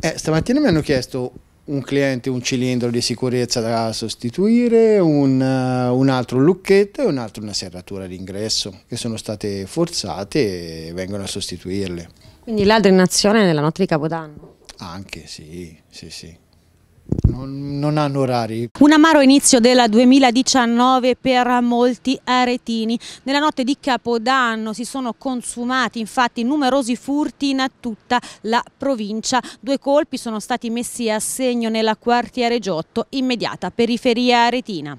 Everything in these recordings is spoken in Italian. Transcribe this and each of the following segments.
Eh, stamattina mi hanno chiesto un cliente un cilindro di sicurezza da sostituire, un, uh, un altro lucchetto e un altro una serratura d'ingresso che sono state forzate e vengono a sostituirle. Quindi ladri nella notte di Capodanno? Anche, sì, sì, sì non, non hanno orari. Un amaro inizio del 2019 per molti aretini. Nella notte di Capodanno si sono consumati infatti numerosi furti in tutta la provincia. Due colpi sono stati messi a segno nella quartiere Giotto, immediata periferia aretina.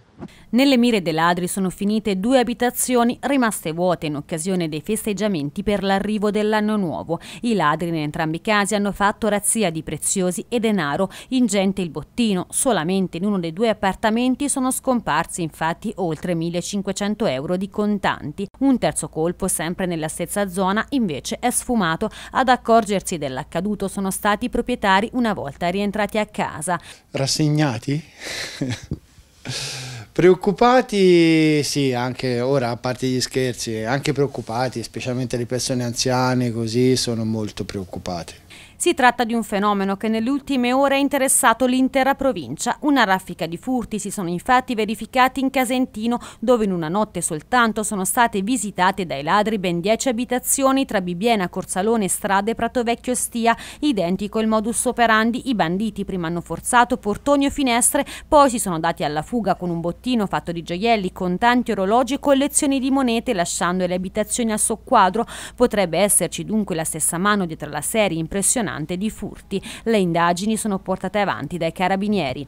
Nelle mire dei ladri sono finite due abitazioni rimaste vuote in occasione dei festeggiamenti per l'arrivo dell'anno nuovo. I ladri in entrambi i casi hanno fatto razzia di preziosi e denaro, ingente il bottino. Solamente in uno dei due appartamenti sono scomparsi infatti oltre 1500 euro di contanti. Un terzo colpo sempre nella stessa zona invece è sfumato. Ad accorgersi dell'accaduto sono stati i proprietari una volta rientrati a casa. Rassegnati? Preoccupati, sì, anche ora, a parte gli scherzi, anche preoccupati, specialmente le persone anziane così, sono molto preoccupati si tratta di un fenomeno che nelle ultime ore ha interessato l'intera provincia. Una raffica di furti si sono infatti verificati in Casentino, dove in una notte soltanto sono state visitate dai ladri ben 10 abitazioni tra Bibiena, Corsalone, Strade, Pratovecchio e Stia. Identico il modus operandi, i banditi prima hanno forzato portoni o finestre, poi si sono dati alla fuga con un bottino fatto di gioielli, contanti, orologi e collezioni di monete lasciando le abitazioni a soqquadro. Potrebbe esserci dunque la stessa mano dietro la serie impressionante impressionante di furti. Le indagini sono portate avanti dai carabinieri.